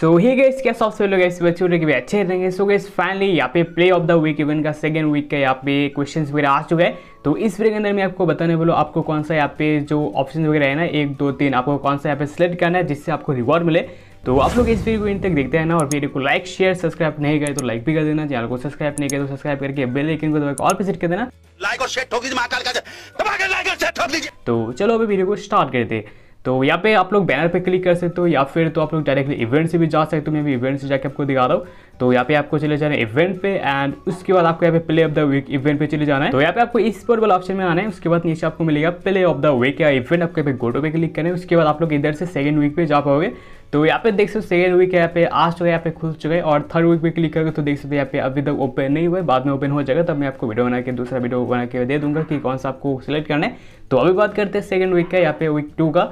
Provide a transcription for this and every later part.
सो ही गए इसके सब से लोग ऐसे बच्चों के अच्छे रहेंगे सो गए फाइनली यहाँ पे play of the week event का सेकंड वीक का यहाँ पे क्वेश्चन वगैरह आ चुका है तो इस वीडियो के अंदर मैं आपको बताने बोलो आपको कौन सा यहाँ पे जो ऑप्शन वगैरह है ना एक दो तीन आपको कौन सा यहाँ पे सिलेक्ट करना है जिससे आपको रिवॉर्ड मिले तो आप लोग इस वीडियो को इन तक देखते हैं ना और वीडियो को लाइक शेयर सब्सक्राइब नहीं करें तो लाइक भी कर देना चैनल को सब्सक्राइब नहीं करें तो सब्सक्राइब करके बेल आइकन को दबाकर और विजिट कर देना लाइक और शेयर ठोक दीजिए तो चलो अभी वीडियो को स्टार्ट करते हैं तो यहाँ पे आप लोग बैनर पे क्लिक कर सकते हो या फिर तो आप लोग डायरेक्टली इवेंट से भी जा सकते हो मैं भी इवेंट से जाके आपको दिखा रहा हूँ तो यहाँ पे आपको चले जाना है इवेंट पे एंड उसके बाद आपको यहाँ पे play of the week event पे चले जाना है तो यहाँ पे आपको इस पर वाला ऑप्शन में आना है उसके बाद नीचे आपको मिलेगा प्ले ऑफ द वीक या इवेंट आपको पे गोटो पे क्लिक करें उसके बाद आप लोग इधर से सेकेंड वीक पे जा पाओगे तो यहाँ पे देख सकते हो सेकंड वीक यहाँ पे आज चुका तो यहाँ पे खुल चुके हैं और थर्ड वीक पे क्लिक करोगे तो देख सकते हो यहाँ पे अभी तक ओपन नहीं हुआ है बाद में ओपन हो जाएगा तब मैं आपको वीडियो बना के दूसरा वीडियो बना के दे दूंगा कि कौन सा आपको सिलेक्ट करना है तो अभी बात करते हैं सेकेंड वीक का यहाँ पे वीक टू का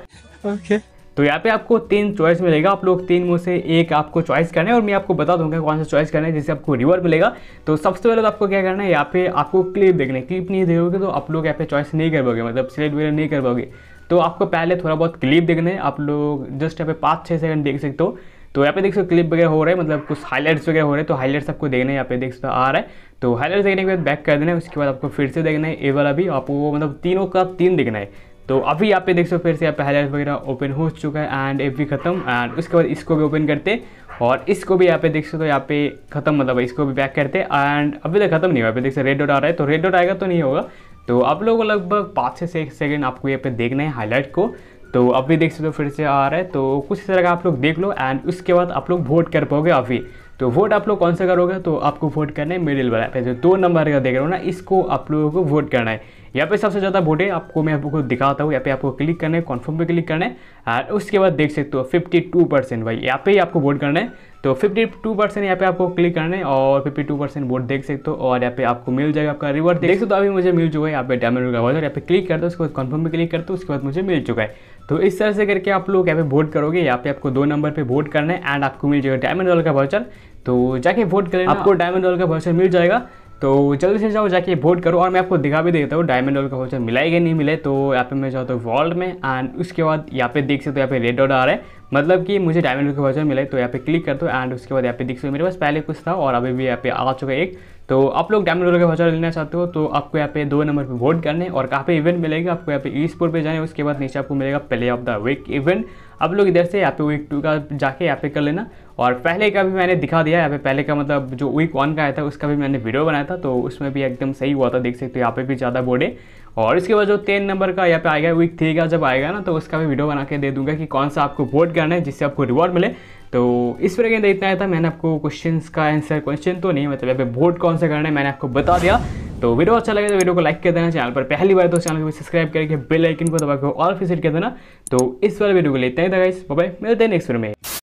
ओके okay. तो यहाँ पे आपको तीन चॉइस मिलेगा आप लोग तीन में से एक आपको चॉइस करना है और मैं आपको बता दूंगा कौन सा चॉइस करना है जिससे आपको रिवर मिलेगा तो सबसे पहले तो आपको क्या करना है यहाँ पे आपको क्लिप देखना है क्लिप नहीं देखोगे तो आप लोग यहाँ पे चॉइस नहीं कर पाओगे मतलब सिलेक्ट वगैरह नहीं कर पाओगे तो आपको पहले थोड़ा बहुत क्लिप देखना है आप लोग जस्ट यहाँ पे पाँच छः सेकंड देख सकते हो तो यहाँ पे देख सकते हो क्लिप वगैरह हो रहा है मतलब कुछ हाईलाइट्स वगैरह हो रहे हैं तो हाईलाइट्स आपको देखना है यहाँ पे देख सकते आ रहा है तो हाईलाइट्स देखने के बाद बैक कर देना है उसके बाद आपको फिर से देखना है ए वाला भी आपको मतलब तीनों का तीन देखना है तो अभी यहाँ पे देख सो फिर से यहाँ पे हाईलाइट वगैरह ओपन हो चुका है एंड एफ भी खत्म एंड उसके बाद इसको भी ओपन करते और इसको भी यहाँ पे देख सो तो यहाँ पे खत्म मतलब इसको भी बैक करते एंड अभी तक तो खत्म नहीं हुआ पे देख सो रेड डॉट आ रहा है तो रेड डॉट आएगा तो नहीं होगा तो आप लोगों को लगभग पाँच से छः सेकेंड आपको यहाँ पे देखना है हाईलाइट को तो अभी देख सकते हो फिर से आ रहा है तो कुछ तरह का आप लोग देख लो एंड उसके बाद आप लोग वोट कर पाओगे अभी तो वोट आप लोग कौन सा करोगे तो आपको वोट करना है मिडिल वाला पे जो दो नंबर का देख रहे हो ना इसको आप लोगों को वोट करना है यहाँ पे सबसे ज़्यादा वोट है आपको मैं आपको दिखाता हूँ यहाँ पे आपको क्लिक करना है कॉन्फर्म पे क्लिक करना है और उसके बाद देख सकते हो 52 परसेंट भाई यहाँ पे ही आपको वोट करना है तो 52 परसेंट यहाँ पे आपको क्लिक करना है और 52 परसेंट वोट देख सकते हो और यहाँ पे आपको मिल जाएगा आपका रिवॉर्ड देख सकते हो अभी मुझे मिल चुका है यहाँ पे डायमंड का वॉजर यहाँ पे क्लिक करते हो उसके बाद कन्फर्म पर क्लिक करते हो उसके बाद मुझे मिल चुका है तो इस तरह से करके आप लोग यहाँ पे वोट करोगे यहाँ पे आपको दो नंबर पे वोट करना है एंड आपको मिल जाएगा डायमंड वॉल का वाउचर तो जाके वोट करें आपको डायमंड डॉल का वाउचर मिल जाएगा तो जल्दी से जाओ जाके वोट करो और मैं आपको दिखा भी देता हूँ डायमंड डॉल का वोचर मिला नहीं मिला तो यहाँ पे मैं जाऊँ हूँ वॉल्ट में एंड उसके बाद यहाँ पे देख सकते हो यहाँ पे रेड डॉट आ रहा है मतलब कि मुझे डायमंड का वाउचर मिला है तो यहाँ पे क्लिक कर दो एंड उसके बाद यहाँ पे देख सकते हो मेरे पास पहले कुछ था और अभी भी यहाँ पे आ चुका है एक तो आप लोग डायमंड का वाउचर लेना चाहते हो तो आपको यहाँ पे दो नंबर पर वोट करने और कहाँ पे इवेंट मिलेगा आपको यहाँ पे ई स्पोर्ट पर जाए उसके बाद नीचे आपको मिलेगा play of the week event आप लोग इधर से यहाँ पे वीक टू का जाके यहाँ पे कर लेना और पहले का भी मैंने दिखा दिया यहाँ पे पहले का मतलब जो वीक वन का आया था उसका भी मैंने वीडियो बनाया था तो उसमें भी एकदम सही हुआ था देख सकते हो यहाँ पे भी ज़्यादा बोर्ड है और इसके बाद जो टेन नंबर का यहाँ पे आएगा वीक थ्री का जब आएगा ना तो उसका भी वीडियो बना के दे दूंगा कि कौन सा आपको वोट करना है जिससे आपको रिवॉर्ड मिले तो इस वजह के अंदर इतना आया था मैंने आपको क्वेश्चन का आंसर क्वेश्चन तो नहीं मतलब यहाँ पे वोट कौन सा करना है मैंने आपको बता दिया तो वीडियो अच्छा लगे तो वीडियो को लाइक कर देना चैनल पर पहली बार तो चैनल को सब्सक्राइब करके बेल आइकन को दबाकर और ऑल फिजिट कर देना तो इस बार वीडियो को लेते हैं तो मिलते हैं नेक्स्ट वीडियो में